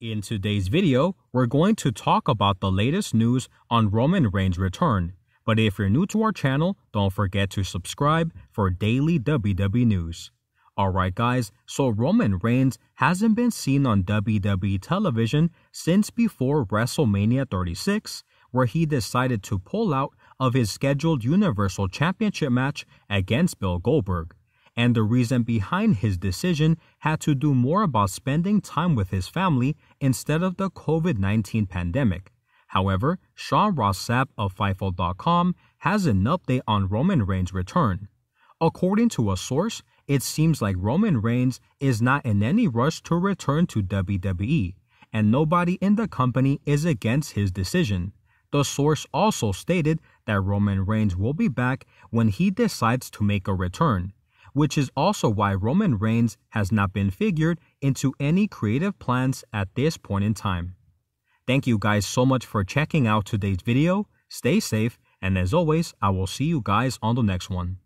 In today's video, we're going to talk about the latest news on Roman Reigns' return. But if you're new to our channel, don't forget to subscribe for daily WWE news. Alright guys, so Roman Reigns hasn't been seen on WWE television since before WrestleMania 36, where he decided to pull out of his scheduled Universal Championship match against Bill Goldberg and the reason behind his decision had to do more about spending time with his family instead of the COVID 19 pandemic. However, Sean Rossap of FIFO.com has an update on Roman Reigns' return. According to a source, it seems like Roman Reigns is not in any rush to return to WWE, and nobody in the company is against his decision. The source also stated that Roman Reigns will be back when he decides to make a return which is also why Roman Reigns has not been figured into any creative plans at this point in time. Thank you guys so much for checking out today's video. Stay safe, and as always, I will see you guys on the next one.